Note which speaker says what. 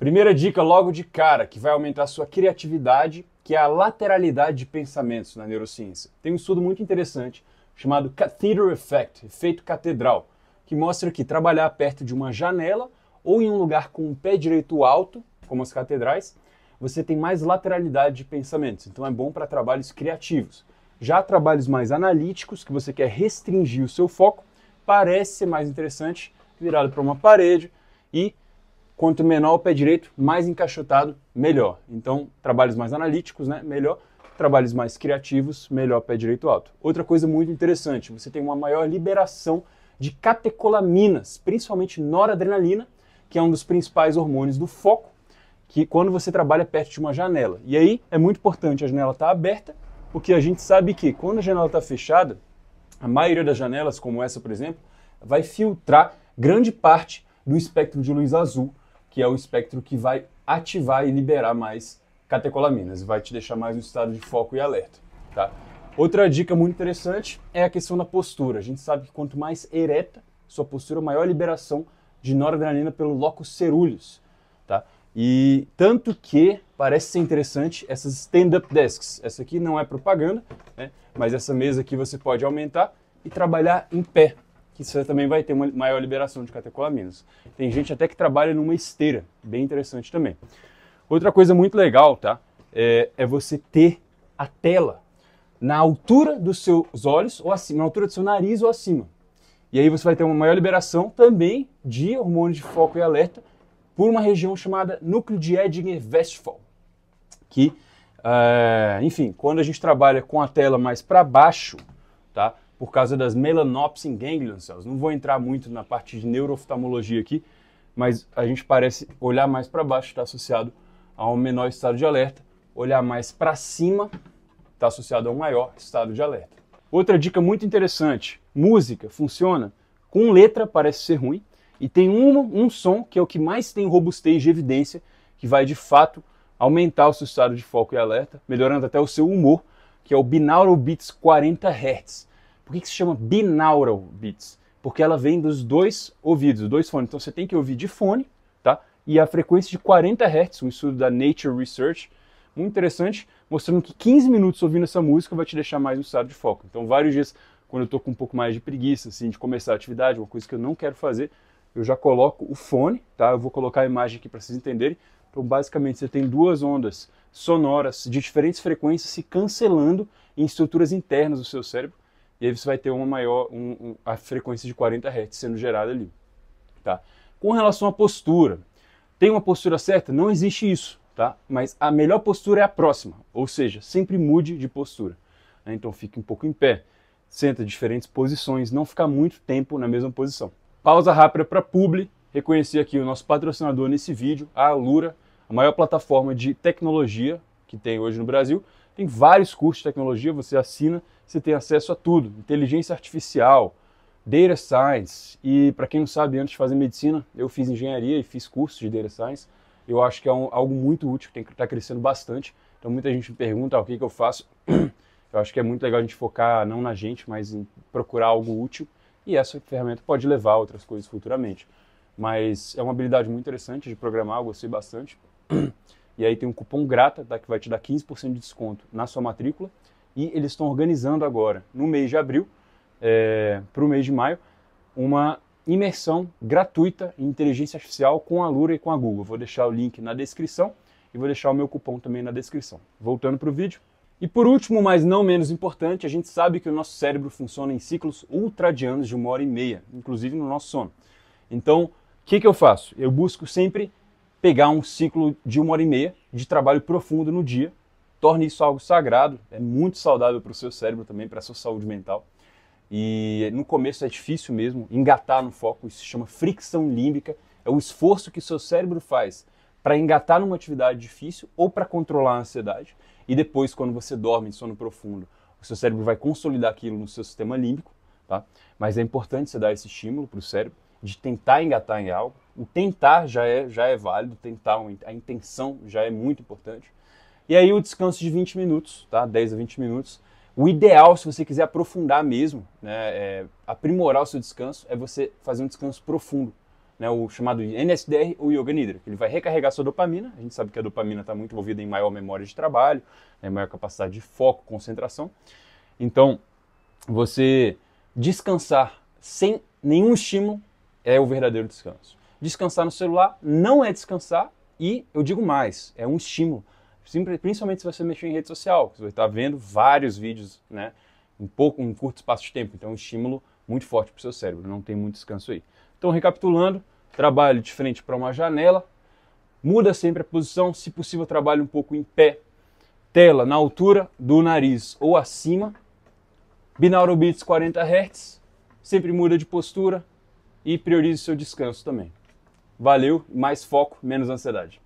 Speaker 1: Primeira dica logo de cara que vai aumentar a sua criatividade, que é a lateralidade de pensamentos na neurociência. Tem um estudo muito interessante chamado Cathedral Effect, efeito catedral, que mostra que trabalhar perto de uma janela ou em um lugar com um pé direito alto, como as catedrais, você tem mais lateralidade de pensamentos. Então é bom para trabalhos criativos. Já trabalhos mais analíticos, que você quer restringir o seu foco, parece ser mais interessante virado para uma parede e Quanto menor o pé direito, mais encaixotado, melhor. Então, trabalhos mais analíticos, né? Melhor. Trabalhos mais criativos, melhor pé direito alto. Outra coisa muito interessante, você tem uma maior liberação de catecolaminas, principalmente noradrenalina, que é um dos principais hormônios do foco, que quando você trabalha perto de uma janela. E aí é muito importante a janela estar tá aberta, porque a gente sabe que quando a janela está fechada, a maioria das janelas, como essa, por exemplo, vai filtrar grande parte do espectro de luz azul que é o espectro que vai ativar e liberar mais catecolaminas, vai te deixar mais no estado de foco e alerta, tá? Outra dica muito interessante é a questão da postura. A gente sabe que quanto mais ereta sua postura, maior liberação de noradrenalina pelo locus cerúleos, tá? E tanto que parece ser interessante essas stand-up desks. Essa aqui não é propaganda, né? mas essa mesa aqui você pode aumentar e trabalhar em pé que você também vai ter uma maior liberação de catecolaminas. Tem gente até que trabalha numa esteira, bem interessante também. Outra coisa muito legal, tá? É, é você ter a tela na altura dos seus olhos ou acima, na altura do seu nariz ou acima. E aí você vai ter uma maior liberação também de hormônios de foco e alerta por uma região chamada núcleo de Edinger-Westphal, que, é, enfim, quando a gente trabalha com a tela mais para baixo, tá? por causa das melanopsin ganglion cells. Não vou entrar muito na parte de neurooftalmologia aqui, mas a gente parece olhar mais para baixo está associado a um menor estado de alerta, olhar mais para cima está associado a um maior estado de alerta. Outra dica muito interessante: música funciona com letra parece ser ruim e tem um som que é o que mais tem robustez de evidência que vai de fato aumentar o seu estado de foco e alerta, melhorando até o seu humor, que é o binaural beats 40 Hz. Por que, que se chama binaural beats? Porque ela vem dos dois ouvidos, dos dois fones. Então você tem que ouvir de fone, tá? E a frequência de 40 Hz, um estudo da Nature Research, muito interessante, mostrando que 15 minutos ouvindo essa música vai te deixar mais no estado de foco. Então, vários dias, quando eu tô com um pouco mais de preguiça, assim, de começar a atividade, uma coisa que eu não quero fazer, eu já coloco o fone, tá? Eu vou colocar a imagem aqui para vocês entenderem. Então, basicamente, você tem duas ondas sonoras de diferentes frequências se cancelando em estruturas internas do seu cérebro. E aí você vai ter uma maior, um, um, a frequência de 40 Hz sendo gerada ali. Tá? Com relação à postura, tem uma postura certa? Não existe isso, tá? Mas a melhor postura é a próxima, ou seja, sempre mude de postura. Né? Então fique um pouco em pé, senta em diferentes posições, não ficar muito tempo na mesma posição. Pausa rápida para publi, reconhecer aqui o nosso patrocinador nesse vídeo, a Alura, a maior plataforma de tecnologia que tem hoje no Brasil. Tem vários cursos de tecnologia, você assina, você tem acesso a tudo: inteligência artificial, data science. E para quem não sabe, antes de fazer medicina, eu fiz engenharia e fiz cursos de data science. Eu acho que é um, algo muito útil, tem que tá estar crescendo bastante. Então muita gente me pergunta ah, o que, que eu faço. Eu acho que é muito legal a gente focar não na gente, mas em procurar algo útil. E essa ferramenta pode levar a outras coisas futuramente. Mas é uma habilidade muito interessante de programar, eu gostei bastante. E aí tem um cupom grata tá, que vai te dar 15% de desconto na sua matrícula. E eles estão organizando agora, no mês de abril, é, para o mês de maio, uma imersão gratuita em inteligência artificial com a Lura e com a Google. Vou deixar o link na descrição e vou deixar o meu cupom também na descrição. Voltando para o vídeo. E por último, mas não menos importante, a gente sabe que o nosso cérebro funciona em ciclos ultradianos de uma hora e meia, inclusive no nosso sono. Então, o que, que eu faço? Eu busco sempre pegar um ciclo de uma hora e meia de trabalho profundo no dia, torne isso algo sagrado, é muito saudável para o seu cérebro também, para a sua saúde mental. E no começo é difícil mesmo engatar no foco, isso se chama fricção límbica, é o esforço que o seu cérebro faz para engatar numa atividade difícil ou para controlar a ansiedade. E depois, quando você dorme em sono profundo, o seu cérebro vai consolidar aquilo no seu sistema límbico, tá? Mas é importante você dar esse estímulo para o cérebro de tentar engatar em algo. O tentar já é, já é válido, tentar, a intenção já é muito importante. E aí o descanso de 20 minutos, tá? 10 a 20 minutos. O ideal, se você quiser aprofundar mesmo, né, é, aprimorar o seu descanso, é você fazer um descanso profundo, né, o chamado NSDR ou Yoga Nidra. Ele vai recarregar sua dopamina, a gente sabe que a dopamina está muito envolvida em maior memória de trabalho, né, maior capacidade de foco, concentração. Então, você descansar sem nenhum estímulo é o verdadeiro descanso. Descansar no celular não é descansar e eu digo mais, é um estímulo. Principalmente se você mexer em rede social, você vai tá estar vendo vários vídeos, né? Em pouco, um curto espaço de tempo. Então, é um estímulo muito forte para o seu cérebro. Não tem muito descanso aí. Então, recapitulando, trabalho de frente para uma janela, muda sempre a posição, se possível trabalhe um pouco em pé, tela na altura do nariz ou acima, binaural beats 40 Hz, sempre muda de postura, e priorize seu descanso também. Valeu, mais foco, menos ansiedade.